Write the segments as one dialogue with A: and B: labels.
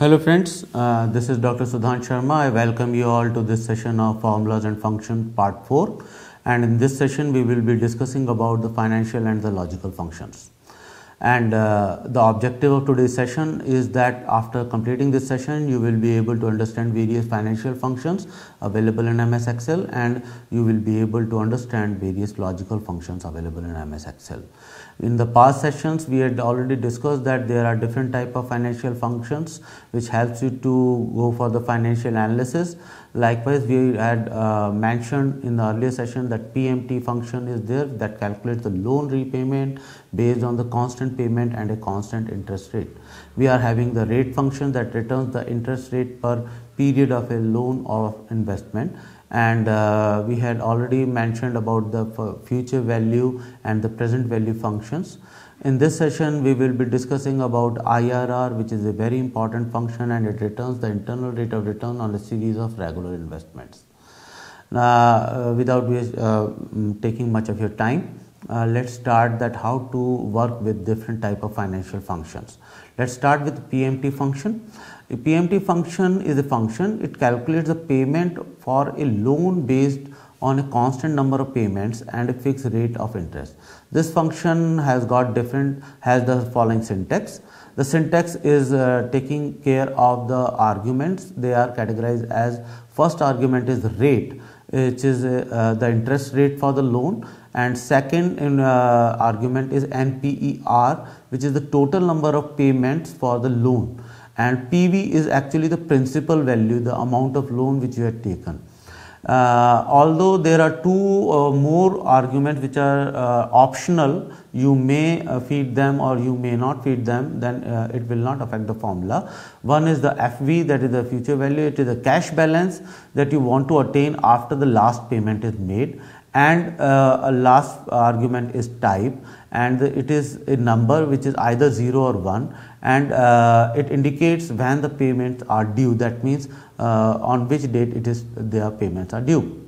A: Hello friends, uh, this is Dr. Sudhan Sharma. I welcome you all to this session of Formulas and Function Part 4 and in this session we will be discussing about the financial and the logical functions. And uh, the objective of today's session is that after completing this session you will be able to understand various financial functions available in MS Excel and you will be able to understand various logical functions available in MS Excel in the past sessions we had already discussed that there are different type of financial functions which helps you to go for the financial analysis likewise we had uh, mentioned in the earlier session that pmt function is there that calculates the loan repayment based on the constant payment and a constant interest rate we are having the rate function that returns the interest rate per period of a loan or investment and uh, we had already mentioned about the future value and the present value functions. In this session, we will be discussing about IRR, which is a very important function and it returns the internal rate of return on a series of regular investments. Uh, without uh, mm, taking much of your time, uh, let's start that how to work with different type of financial functions. Let's start with PMT function. A PMT function is a function, it calculates the payment for a loan based on a constant number of payments and a fixed rate of interest. This function has got different, has the following syntax. The syntax is uh, taking care of the arguments. They are categorized as first argument is rate, which is uh, the interest rate for the loan and second in, uh, argument is NPER, which is the total number of payments for the loan and PV is actually the principal value, the amount of loan which you had taken. Uh, although there are two uh, more arguments which are uh, optional you may uh, feed them or you may not feed them then uh, it will not affect the formula one is the fv that is the future value it is the cash balance that you want to attain after the last payment is made and uh, a last argument is type and it is a number which is either 0 or 1 and uh, it indicates when the payments are due that means uh, on which date it is their payments are due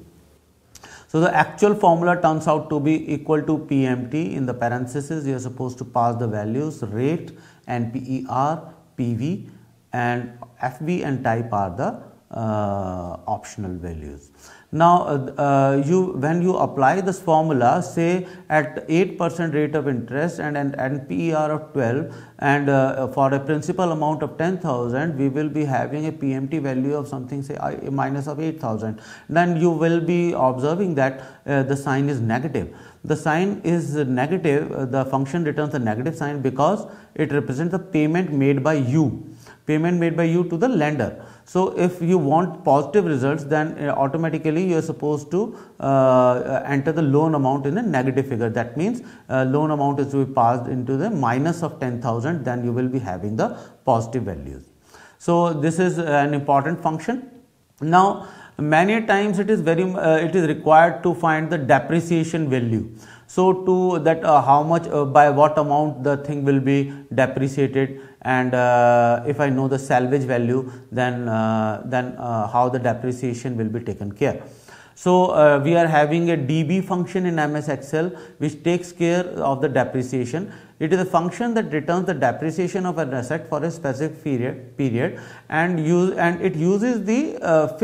A: so the actual formula turns out to be equal to PMT in the parentheses you are supposed to pass the values rate and PER PV and FV and type are the uh, optional values now, uh, uh, you when you apply this formula, say at 8% rate of interest and an NPER of 12, and uh, for a principal amount of 10,000, we will be having a PMT value of something say I, minus of 8,000. Then you will be observing that uh, the sign is negative. The sign is negative. Uh, the function returns a negative sign because it represents the payment made by you, payment made by you to the lender so, if you want positive results then uh, automatically you are supposed to uh, enter the loan amount in a negative figure that means uh, loan amount is to be passed into the minus of 10,000 then you will be having the positive values. So, this is an important function. Now, many times it is very uh, it is required to find the depreciation value so to that uh, how much uh, by what amount the thing will be depreciated and uh, if i know the salvage value then uh, then uh, how the depreciation will be taken care so uh, we are having a db function in ms excel which takes care of the depreciation it is a function that returns the depreciation of an asset for a specific period period and use and it uses the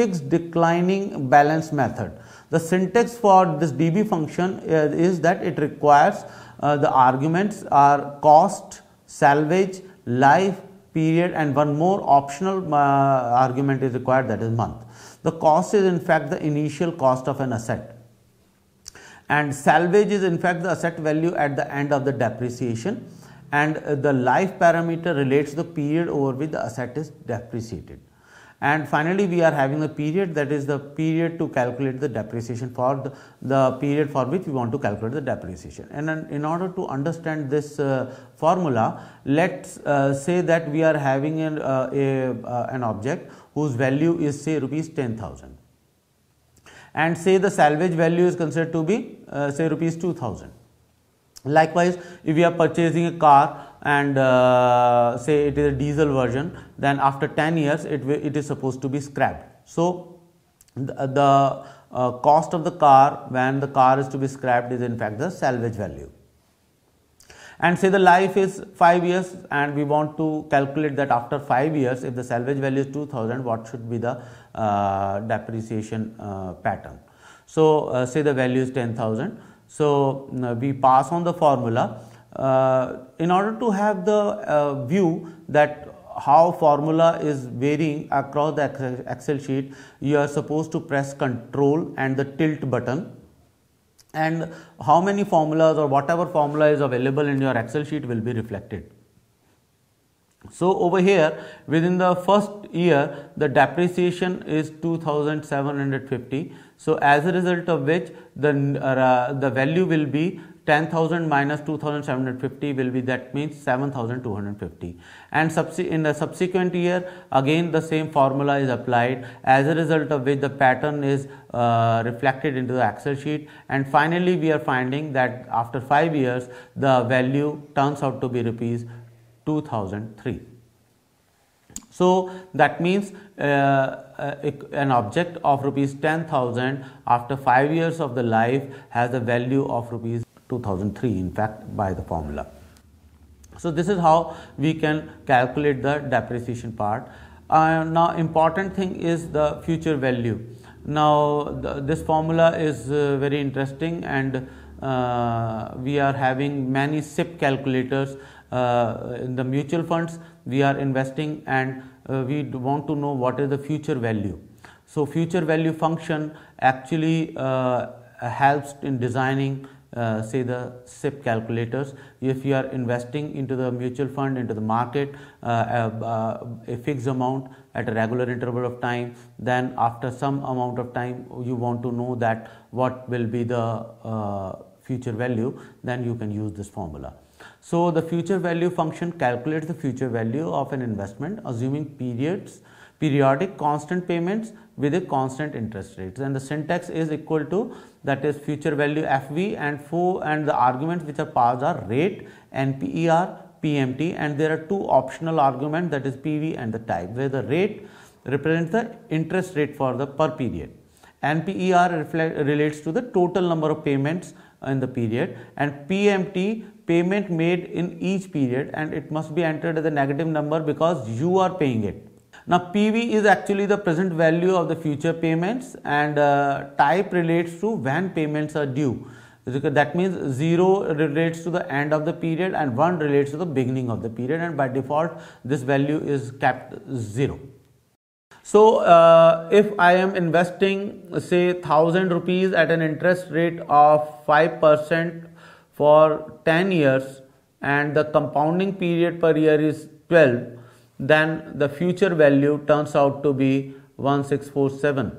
A: fixed declining balance method the syntax for this db function uh, is that it requires uh, the arguments are cost, salvage, life, period and one more optional uh, argument is required that is month. The cost is in fact the initial cost of an asset and salvage is in fact the asset value at the end of the depreciation and the life parameter relates the period over which the asset is depreciated and finally we are having a period that is the period to calculate the depreciation for the, the period for which we want to calculate the depreciation and, in order to understand this uh, formula let's uh, say that we are having an, uh, a, uh, an object whose value is say rupees 10000 and say the salvage value is considered to be uh, say rupees 2000 likewise if we are purchasing a car and uh, say it is a diesel version then after 10 years it, it is supposed to be scrapped. So, the, the uh, cost of the car when the car is to be scrapped is in fact the salvage value. And say the life is 5 years and we want to calculate that after 5 years if the salvage value is 2000 what should be the uh, depreciation uh, pattern. So, uh, say the value is 10,000. So, uh, we pass on the formula uh, in order to have the uh, view that how formula is varying across the excel sheet you are supposed to press control and the tilt button and how many formulas or whatever formula is available in your excel sheet will be reflected so over here within the first year the depreciation is 2750 so as a result of which the uh, the value will be 10,000 minus 2,750 will be that means 7,250 and in the subsequent year again the same formula is applied as a result of which the pattern is uh, reflected into the Excel sheet and finally we are finding that after 5 years the value turns out to be rupees 2003. So that means uh, uh an object of rupees 10,000 after 5 years of the life has a value of rupees 2003 in fact by the formula. So, this is how we can calculate the depreciation part. Uh, now, important thing is the future value. Now, this formula is uh, very interesting and uh, we are having many SIP calculators uh, in the mutual funds we are investing and uh, we want to know what is the future value. So, future value function actually uh, helps in designing uh, say the SIP calculators. If you are investing into the mutual fund, into the market, uh, a, uh, a, fixed amount at a regular interval of time, then after some amount of time, you want to know that what will be the uh, future value, then you can use this formula. So, the future value function calculates the future value of an investment assuming periods periodic constant payments with a constant interest rates and the syntax is equal to that is future value FV and FO and the arguments which are passed are rate, NPER, PMT and there are two optional arguments that is PV and the type where the rate represents the interest rate for the per period. NPER relates to the total number of payments in the period and PMT payment made in each period and it must be entered as a negative number because you are paying it. Now PV is actually the present value of the future payments and uh, type relates to when payments are due. That means 0 relates to the end of the period and 1 relates to the beginning of the period and by default this value is kept 0. So uh, if I am investing say 1000 rupees at an interest rate of 5% for 10 years and the compounding period per year is 12 then the future value turns out to be 1647.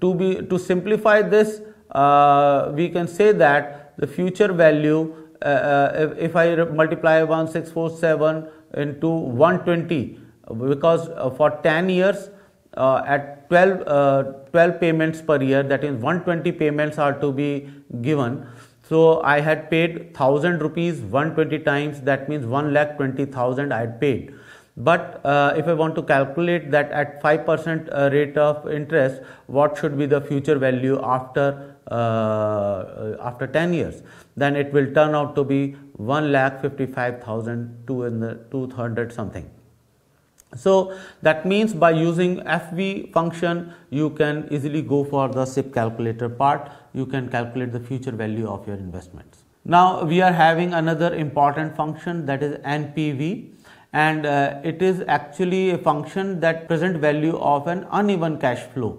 A: To, be, to simplify this, uh, we can say that the future value, uh, uh if, if, I multiply 1647 into 120, because uh, for 10 years uh, at 12, uh, 12 payments per year, that is 120 payments are to be given. So I had paid 1000 rupees 120 times, that means 1 lakh 20,000 I had paid. But uh, if I want to calculate that at 5% uh, rate of interest, what should be the future value after, uh, after 10 years? Then it will turn out to be 1 lakh 55,000 200 something. So that means by using FV function, you can easily go for the SIP calculator part. You can calculate the future value of your investments. Now we are having another important function that is NPV and uh, it is actually a function that present value of an uneven cash flow.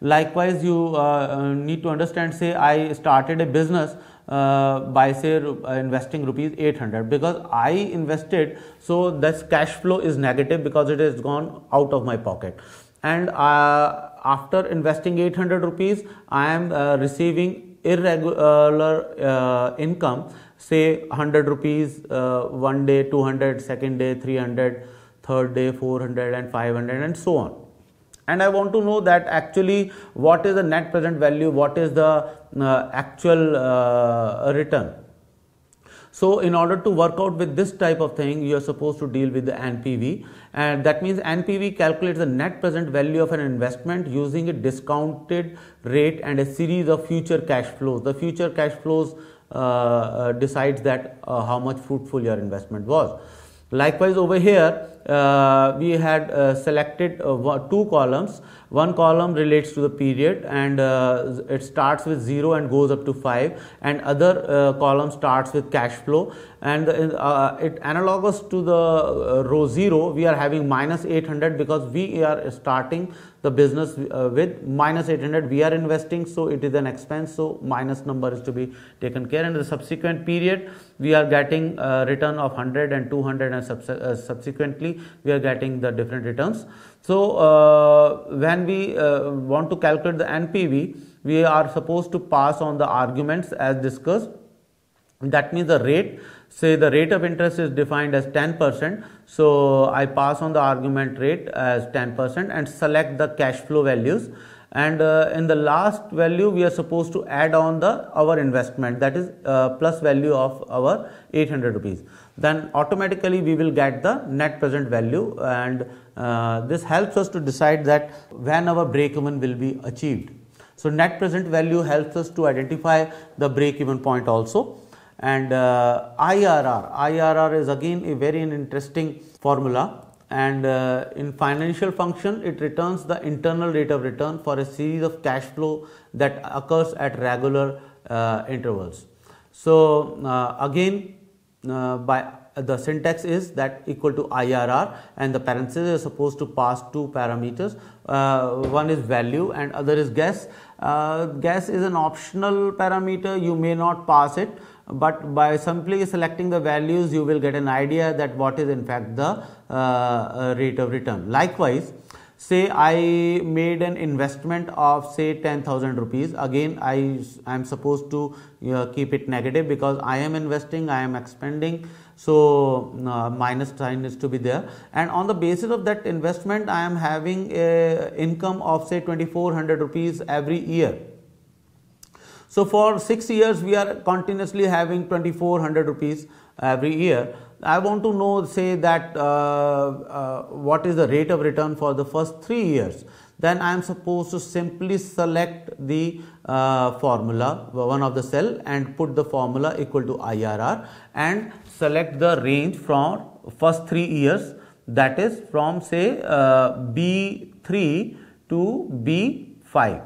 A: Likewise, you uh, uh need to understand say I started a business uh, by say uh, investing rupees 800 because I invested so this cash flow is negative because it has gone out of my pocket and uh, after investing 800 rupees I am receiving irregular income say 100 rupees uh, one day 200 second day 300 third day 400 and 500 and so on and i want to know that actually what is the net present value what is the uh, actual uh, return so in order to work out with this type of thing you are supposed to deal with the npv and that means npv calculates the net present value of an investment using a discounted rate and a series of future cash flows the future cash flows uh, uh, decides that uh, how much fruitful your investment was. Likewise, over here, uh, we had uh, selected uh, two columns one column relates to the period and uh, it starts with 0 and goes up to 5 and other uh, column starts with cash flow and uh, uh it analogous to the uh, row 0 we are having minus 800 because we are starting the business uh, with minus 800 we are investing so it is an expense so minus number is to be taken care and the subsequent period we are getting return of 100 and 200 and subsequently we are getting the different returns so, uh, when we uh, want to calculate the NPV, we are supposed to pass on the arguments as discussed. That means the rate, say the rate of interest is defined as 10%. So, I pass on the argument rate as 10% and select the cash flow values. And uh, in the last value, we are supposed to add on the our investment that is uh, plus value of our 800 rupees then automatically we will get the net present value and uh, this helps us to decide that when our break even will be achieved. So net present value helps us to identify the break even point also and uh, IRR. IRR is again a very interesting formula and uh, in financial function it returns the internal rate of return for a series of cash flow that occurs at regular uh, intervals. So uh, again uh, by uh, the syntax is that equal to IRR and the parentheses are supposed to pass two parameters uh, one is value and other is guess uh, guess is an optional parameter you may not pass it but by simply selecting the values you will get an idea that what is in fact the uh, rate of return likewise say I made an investment of say 10,000 rupees again I am supposed to uh, keep it negative because I am investing I am expending so uh, minus sign is to be there and on the basis of that investment I am having a income of say 2400 rupees every year so for 6 years we are continuously having 2400 rupees every year I want to know, say that uh, uh, what is the rate of return for the first three years, then I am supposed to simply select the uh, formula, one of the cell and put the formula equal to IRR and select the range from first three years that is from say uh, B3 to B5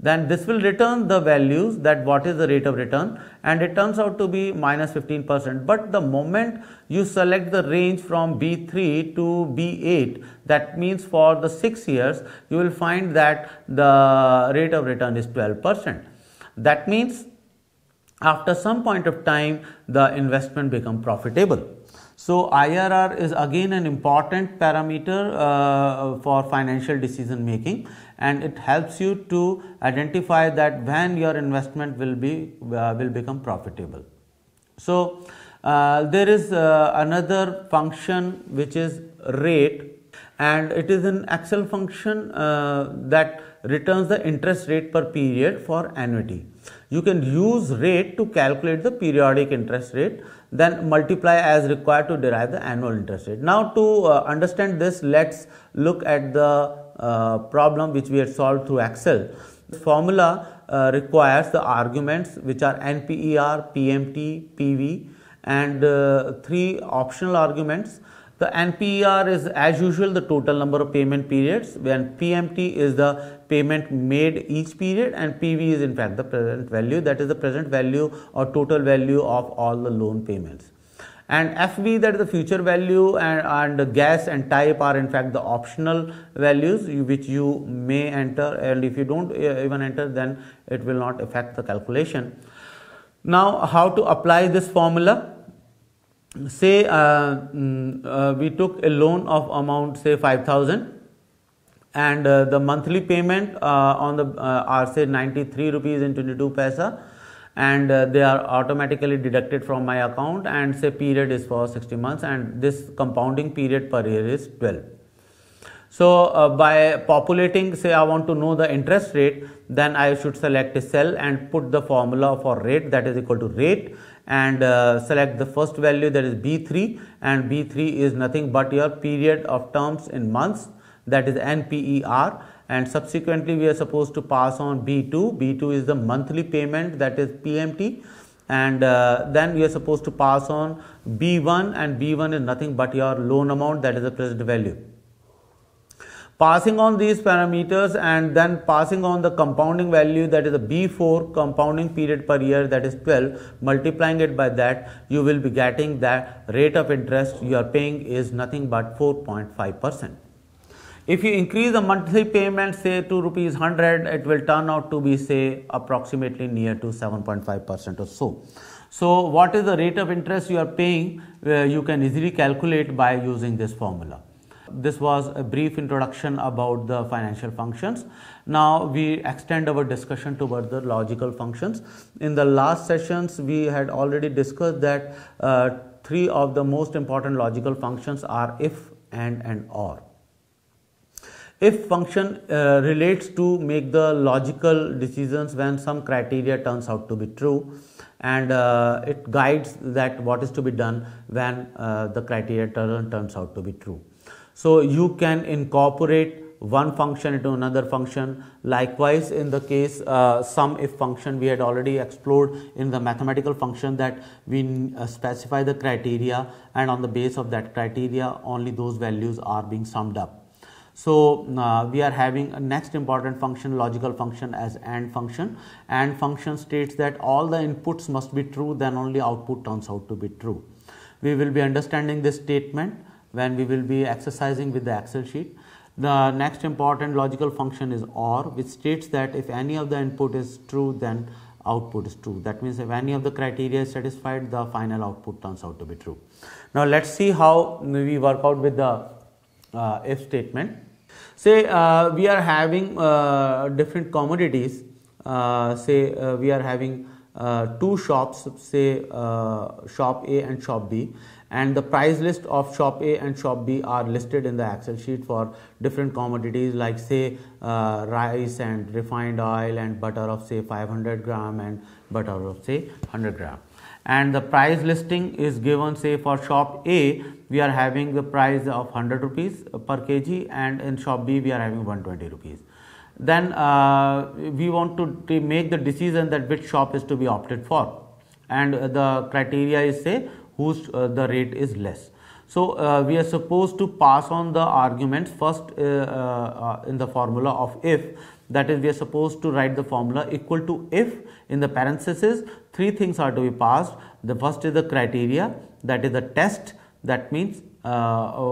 A: then this will return the values that what is the rate of return and it turns out to be minus 15 percent but the moment you select the range from B3 to B8 that means for the 6 years you will find that the rate of return is 12 percent that means after some point of time the investment become profitable so, IRR is again an important parameter uh, for financial decision making and it helps you to identify that when your investment will be uh, will become profitable. So, uh, there is uh, another function which is rate and it is an Excel function uh, that returns the interest rate per period for annuity. You can use rate to calculate the periodic interest rate then multiply as required to derive the annual interest rate. Now to uh, understand this let's look at the uh, problem which we had solved through Excel. The formula uh, requires the arguments which are NPER, PMT, PV and uh, three optional arguments the NPER is as usual the total number of payment periods when PMT is the payment made each period and PV is in fact the present value that is the present value or total value of all the loan payments. And FV that is the future value and, and gas and type are in fact the optional values which you may enter and if you don't uh, even enter then it will not affect the calculation. Now how to apply this formula? say uh, mm, uh, we took a loan of amount say 5000 and uh, the monthly payment uh, on the uh, are say 93 rupees and 22 paisa and uh, they are automatically deducted from my account and say period is for 60 months and this compounding period per year is 12 so by populating say i want to know the interest rate then i should select a cell and put the formula for rate that is equal to rate and uh, select the first value that is B3 and B3 is nothing but your period of terms in months that is NPER and subsequently we are supposed to pass on B2. B2 is the monthly payment that is PMT and uh, then we are supposed to pass on B1 and B1 is nothing but your loan amount that is the present value passing on these parameters and then passing on the compounding value that is the B4 compounding period per year that is 12 multiplying it by that you will be getting that rate of interest you are paying is nothing but 4.5 percent. If you increase the monthly payment say to rupees 100 it will turn out to be say approximately near to 7.5 percent or so. So what is the rate of interest you are paying uh, you can easily calculate by using this formula. This was a brief introduction about the financial functions. Now we extend our discussion toward the logical functions. In the last sessions, we had already discussed that uh, three of the most important logical functions are if, and, and or if function uh, relates to make the logical decisions when some criteria turns out to be true and uh, it guides that what is to be done when uh, the criteria turn, turns out to be true so you can incorporate one function into another function. Likewise, in the case uh, sum if function, we had already explored in the mathematical function that we uh, specify the criteria and on the base of that criteria, only those values are being summed up. So uh, we are having a next important function, logical function as AND function. AND function states that all the inputs must be true, then only output turns out to be true. We will be understanding this statement when we will be exercising with the Excel sheet. The next important logical function is OR which states that if any of the input is true then output is true. That means if any of the criteria is satisfied the final output turns out to be true. Now let's see how we work out with the uh, if statement. Say uh, we are having uh, different commodities. Uh, say uh, we are having uh, two shops say shop A and shop B and the price list of shop A and shop B are listed in the Excel sheet for different commodities like say uh, rice and refined oil and butter of say 500 gram and butter of say 100 gram and the price listing is given say for shop A we are having the price of 100 rupees per kg and in shop B we are having 120 rupees then uh, we want to make the decision that which shop is to be opted for and the criteria is say whose uh, the rate is less. So, uh, we are supposed to pass on the arguments first uh, uh, uh, in the formula of if that is we are supposed to write the formula equal to if in the parentheses three things are to be passed. The first is the criteria that is the test that means uh,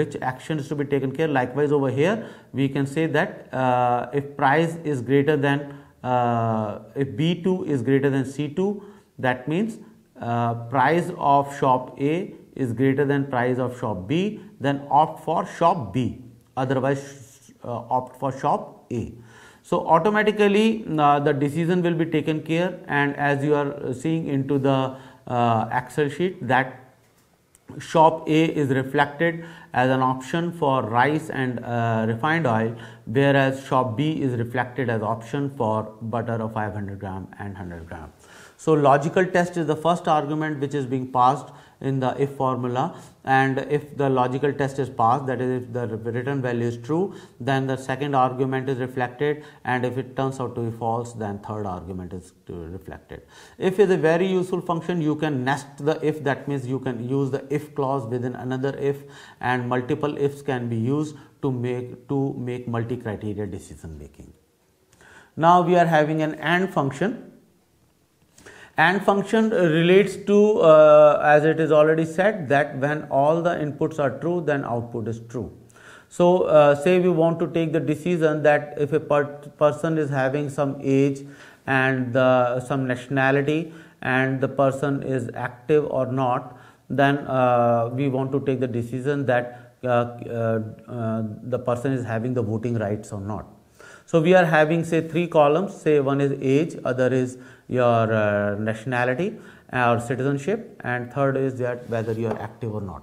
A: which action is to be taken care likewise over here we can say that if price is greater than if B2 is greater than C2 that means uh, price of shop A is greater than price of shop B, then opt for shop B. Otherwise, uh, opt for shop A. So, automatically uh, the decision will be taken care and as you are seeing into the uh, Excel sheet that shop A is reflected as an option for rice and uh, refined oil whereas shop B is reflected as option for butter of 500 gram and 100 grams. So logical test is the first argument which is being passed in the if formula and if the logical test is passed that is if the return value is true then the second argument is reflected and if it turns out to be false then third argument is reflected. If is a very useful function you can nest the if that means you can use the if clause within another if and multiple ifs can be used to make to make multi criteria decision making. Now we are having an AND function and function relates to uh, as it is already said that when all the inputs are true then output is true so uh, say we want to take the decision that if a per person is having some age and the, some nationality and the person is active or not then uh, we want to take the decision that uh, uh, uh, the person is having the voting rights or not so we are having say three columns, say one is age, other is your uh, nationality or citizenship and third is that whether you are active or not.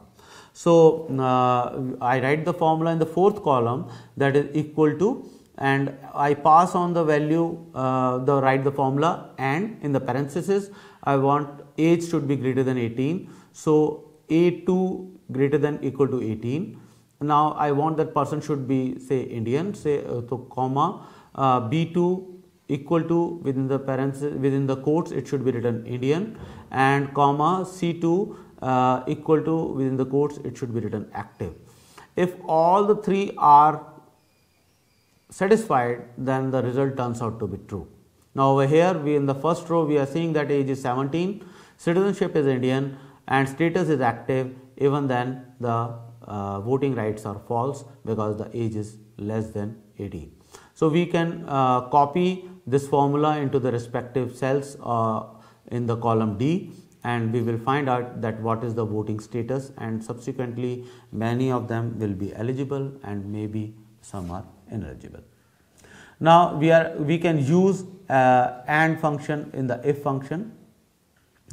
A: So uh, I write the formula in the fourth column that is equal to and I pass on the value, uh, the write the formula and in the parenthesis I want age should be greater than 18. So A2 greater than equal to 18 now I want that person should be say Indian say uh, so comma uh, B2 equal to within the parents within the quotes it should be written Indian and comma C2 uh, equal to within the quotes it should be written active. If all the three are satisfied then the result turns out to be true. Now over here we in the first row we are seeing that age is 17, citizenship is Indian and status is active even then the uh, voting rights are false because the age is less than 18. So we can uh, copy this formula into the respective cells uh, in the column D and we will find out that what is the voting status and subsequently many of them will be eligible and maybe some are ineligible. Now we are we can use uh, and function in the if function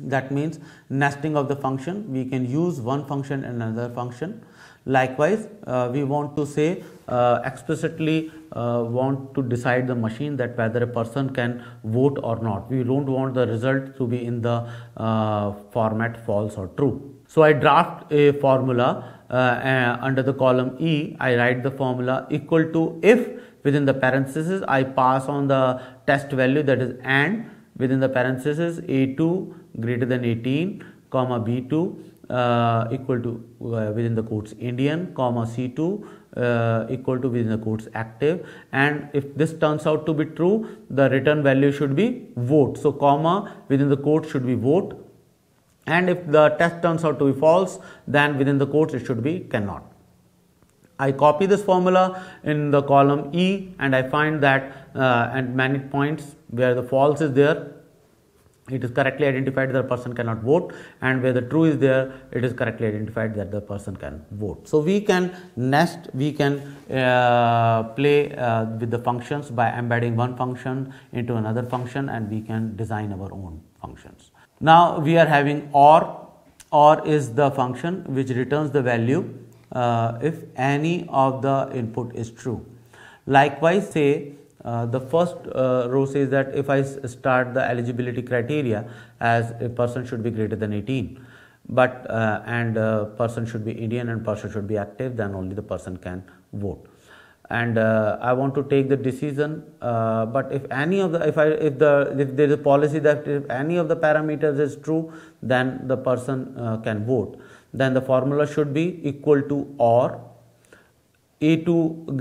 A: that means nesting of the function we can use one function and another function likewise uh, we want to say uh, explicitly uh, want to decide the machine that whether a person can vote or not we don't want the result to be in the uh, format false or true so i draft a formula uh, under the column e i write the formula equal to if within the parentheses i pass on the test value that is and within the parentheses a2 greater than 18 comma B2 uh, equal to uh, within the quotes Indian comma C2 uh, equal to within the quotes active and if this turns out to be true the return value should be vote. So, comma within the quotes should be vote and if the test turns out to be false then within the quotes it should be cannot. I copy this formula in the column E and I find that uh, at many points where the false is there it is correctly identified that the person cannot vote and where the true is there it is correctly identified that the person can vote so we can nest we can uh, play uh, with the functions by embedding one function into another function and we can design our own functions now we are having or or is the function which returns the value uh, if any of the input is true likewise say uh, the first uh, row says that if I start the eligibility criteria as a person should be greater than 18 but uh, and uh, person should be Indian and person should be active then only the person can vote and uh, I want to take the decision but if any of the if I if the if there is a policy that if any of the parameters is true then the person can vote then the formula should be equal to or a2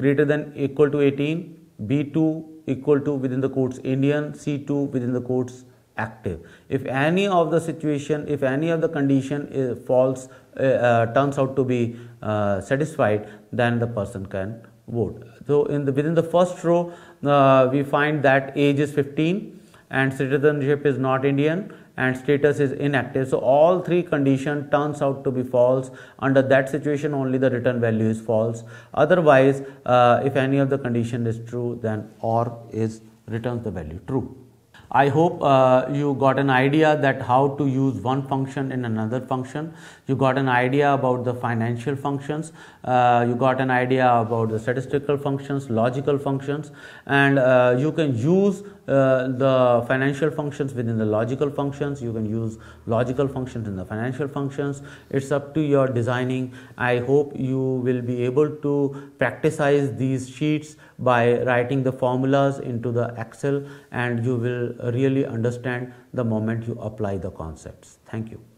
A: greater than equal to 18 B2 equal to within the quotes Indian, C2 within the quotes active. If any of the situation, if any of the condition is eh, false, uh, uh, turns out to be uh, satisfied, then the person can vote. So, in the within the first row, uh, we find that age is 15 and citizenship is not Indian and status is inactive so all three condition turns out to be false under that situation only the return value is false otherwise uh, if any of the condition is true then or is returns the value true I hope uh, you got an idea that how to use one function in another function. You got an idea about the financial functions uh, you got an idea about the statistical functions, logical functions, and uh, you can use uh, the financial functions within the logical functions. You can use logical functions in the financial functions. It's up to your designing. I hope you will be able to practice these sheets by writing the formulas into the Excel and you will really understand the moment you apply the concepts. Thank you.